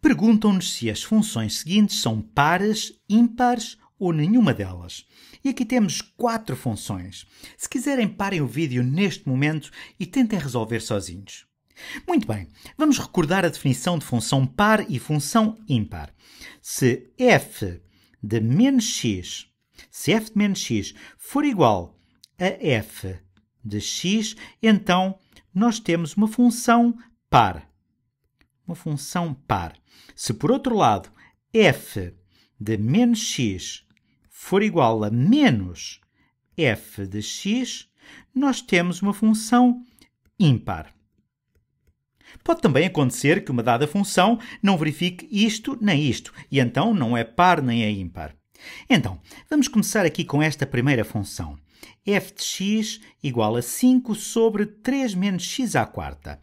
perguntam-nos se as funções seguintes são pares, ímpares ou nenhuma delas. E aqui temos quatro funções. Se quiserem, parem o vídeo neste momento e tentem resolver sozinhos. Muito bem, vamos recordar a definição de função par e função ímpar. Se f de menos x, se f de menos x for igual a f de x, então nós temos uma função par uma função par. Se por outro lado f de menos x for igual a menos f de x, nós temos uma função ímpar. Pode também acontecer que uma dada função não verifique isto nem isto, e então não é par nem é ímpar. Então, vamos começar aqui com esta primeira função f de x igual a 5 sobre 3 menos x à quarta.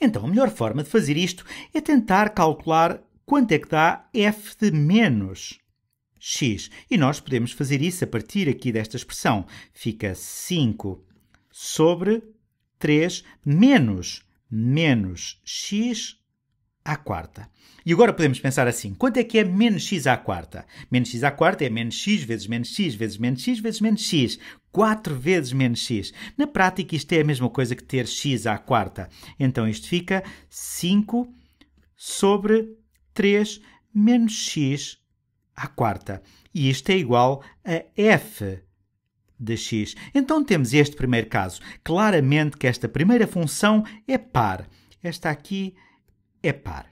Então, a melhor forma de fazer isto é tentar calcular quanto é que dá f de menos x. E nós podemos fazer isso a partir aqui desta expressão. Fica 5 sobre 3 menos menos x à quarta. E agora podemos pensar assim: quanto é que é menos x à quarta? Menos x à quarta é menos x vezes menos x vezes menos x vezes menos x. 4 vezes menos x. Na prática, isto é a mesma coisa que ter x à quarta. Então isto fica 5 sobre 3 menos x à quarta. E isto é igual a f de x. Então temos este primeiro caso. Claramente que esta primeira função é par. Esta aqui é é par.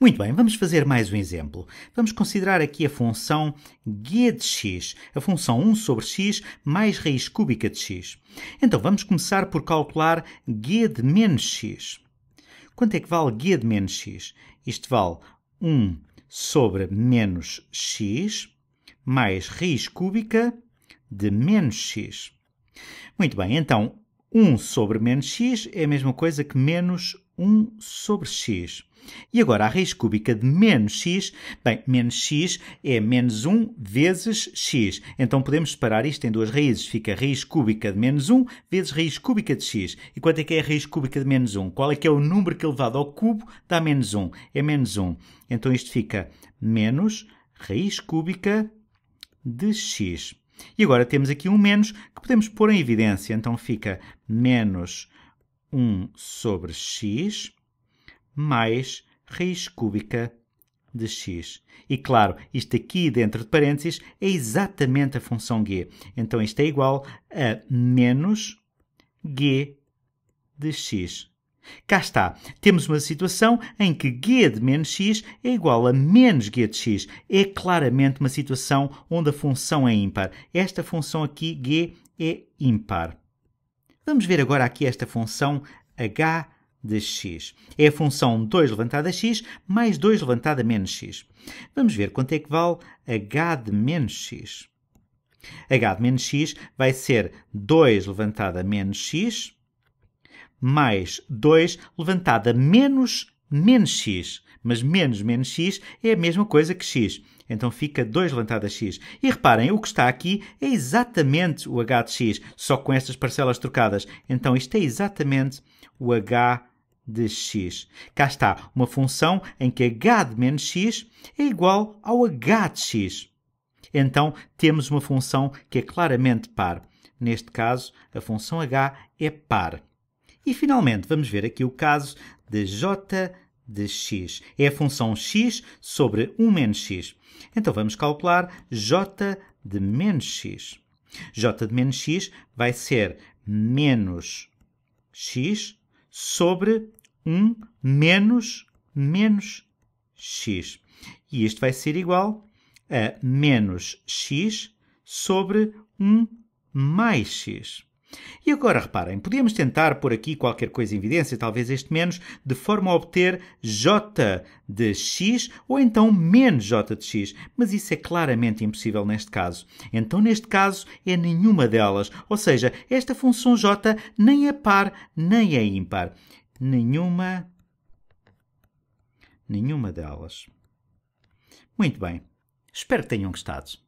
Muito bem, vamos fazer mais um exemplo. Vamos considerar aqui a função g de x, a função 1 sobre x mais raiz cúbica de x. Então vamos começar por calcular g de menos x. Quanto é que vale g de menos x? Isto vale 1 sobre menos x mais raiz cúbica de menos x. Muito bem, então 1 sobre menos x é a mesma coisa que menos 1 sobre x. E agora a raiz cúbica de menos x, bem, menos x é menos 1 vezes x. Então podemos separar isto em duas raízes. Fica raiz cúbica de menos 1 vezes raiz cúbica de x. E quanto é que é a raiz cúbica de menos 1? Qual é que é o número que é elevado ao cubo dá menos 1? É menos 1. Então isto fica menos raiz cúbica de x. E agora temos aqui um menos que podemos pôr em evidência. Então fica menos 1 sobre x mais raiz cúbica de x. E claro, isto aqui dentro de parênteses é exatamente a função g. Então isto é igual a menos g de x. Cá está, temos uma situação em que g de menos x é igual a menos g de x. É claramente uma situação onde a função é ímpar. Esta função aqui, g, é ímpar. Vamos ver agora aqui esta função h de x. É a função 2 levantada a x mais 2 levantada a menos x. Vamos ver quanto é que vale h de menos x. h de menos x vai ser 2 levantada a menos x mais 2 levantada menos menos x. Mas menos menos x é a mesma coisa que x. Então fica 2 levantado a x. E reparem, o que está aqui é exatamente o h de x, só com estas parcelas trocadas. Então isto é exatamente o h de x. Cá está uma função em que h de menos x é igual ao h de x. Então temos uma função que é claramente par. Neste caso, a função h é par. E finalmente vamos ver aqui o caso de j de x. É a função x sobre 1 menos x. Então vamos calcular j de menos x. j de menos x vai ser menos x sobre 1 menos menos x. E isto vai ser igual a menos x sobre 1 mais x. E agora reparem, podíamos tentar pôr aqui qualquer coisa em evidência, talvez este menos, de forma a obter j de x ou então menos j de x, mas isso é claramente impossível neste caso. Então, neste caso, é nenhuma delas, ou seja, esta função j nem é par nem é ímpar. Nenhuma. Nenhuma delas. Muito bem. Espero que tenham gostado.